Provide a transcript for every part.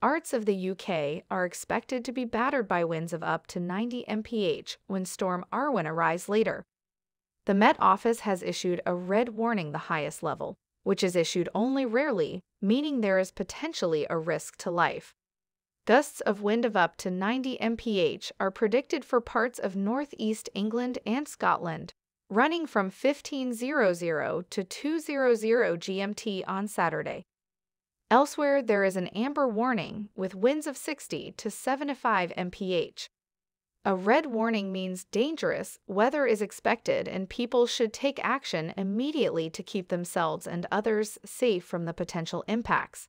Arts of the UK are expected to be battered by winds of up to 90 mph when Storm Arwen arrives later. The Met Office has issued a red warning the highest level, which is issued only rarely, meaning there is potentially a risk to life. Gusts of wind of up to 90 mph are predicted for parts of northeast England and Scotland, running from 1500 to 200 GMT on Saturday. Elsewhere, there is an amber warning with winds of 60 to 75 mph. A red warning means dangerous weather is expected and people should take action immediately to keep themselves and others safe from the potential impacts.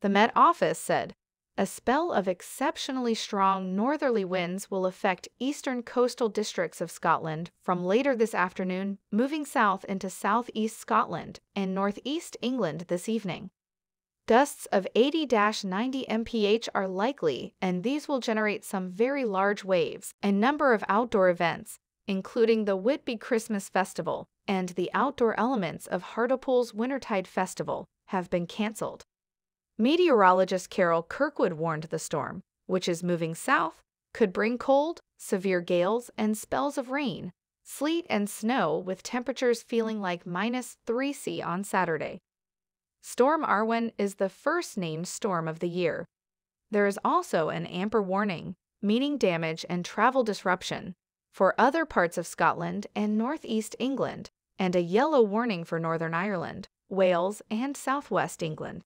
The Met Office said, a spell of exceptionally strong northerly winds will affect eastern coastal districts of Scotland from later this afternoon, moving south into southeast Scotland and northeast England this evening. Gusts of 80 90 mph are likely, and these will generate some very large waves. A number of outdoor events, including the Whitby Christmas Festival and the outdoor elements of Hartlepool's Wintertide Festival, have been canceled. Meteorologist Carol Kirkwood warned the storm, which is moving south, could bring cold, severe gales, and spells of rain, sleet, and snow with temperatures feeling like minus 3C on Saturday. Storm Arwen is the first named storm of the year. There is also an amber warning, meaning damage and travel disruption, for other parts of Scotland and northeast England, and a yellow warning for Northern Ireland, Wales, and southwest England.